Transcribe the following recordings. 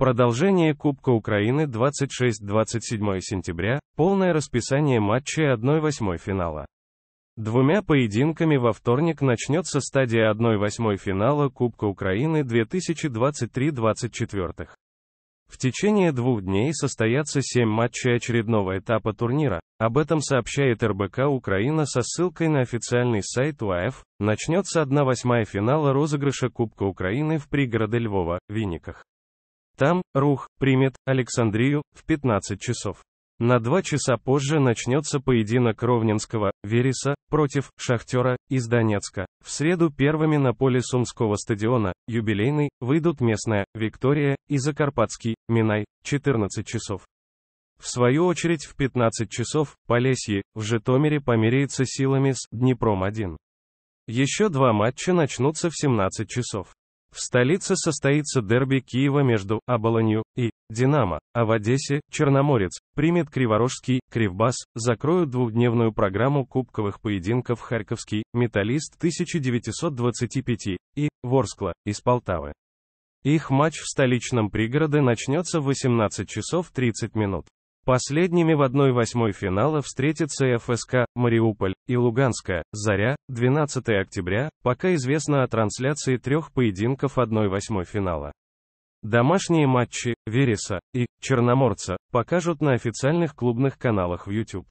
Продолжение Кубка Украины 26-27 сентября, полное расписание матчей 1-8 финала. Двумя поединками во вторник начнется стадия 1-8 финала Кубка Украины 2023-24. В течение двух дней состоятся семь матчей очередного этапа турнира. Об этом сообщает РБК Украина со ссылкой на официальный сайт УАФ. Начнется 1-8 финала розыгрыша Кубка Украины в пригороде Львова, Винниках. Там, Рух, примет Александрию в 15 часов. На два часа позже начнется поединок Ровненского, Вереса, против Шахтера, из Донецка. В среду первыми на поле Сумского стадиона, юбилейный, выйдут местная, Виктория, и Закарпатский, Минай, 14 часов. В свою очередь в 15 часов, Полесье, в Житомире померяется силами с Днепром-1. Еще два матча начнутся в 17 часов. В столице состоится дерби Киева между Аболонью и Динамо, а в Одессе Черноморец примет Криворожский Кривбас, закроют двухдневную программу кубковых поединков Харьковский Металлист 1925 и Ворскла из Полтавы. Их матч в столичном пригороде начнется в 18 часов 30 минут. Последними в 1-8 финала встретятся ФСК, Мариуполь и Луганска, Заря, 12 октября, пока известно о трансляции трех поединков 1-8 финала. Домашние матчи Вереса и Черноморца покажут на официальных клубных каналах в YouTube.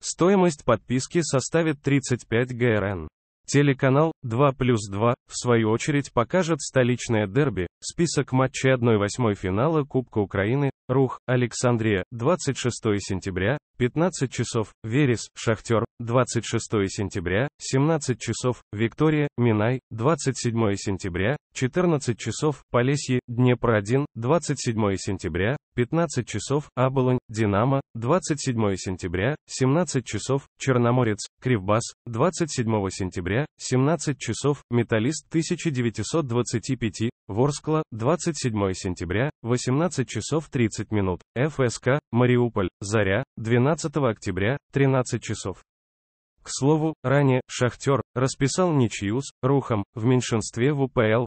Стоимость подписки составит 35 ГРН. Телеканал 2 плюс 2, в свою очередь, покажет столичное дерби, список матчей 1-8 финала Кубка Украины, Рух, Александрия, 26 сентября, 15 часов, Верес, Шахтер, 26 сентября, 17 часов, Виктория, Минай, 27 сентября, 14 часов, Полесье, Днепр-1, 27 сентября, 15 часов, Аболонь, Динамо, 27 сентября, 17 часов, Черноморец, Кривбас, 27 сентября, 17 часов, Металлист 1925, Ворскла, 27 сентября, 18 часов 30 минут, ФСК, Мариуполь, Заря, 12 октября, 13 часов. К слову, ранее «Шахтер» расписал ничью с «Рухом» в меньшинстве в УПЛ,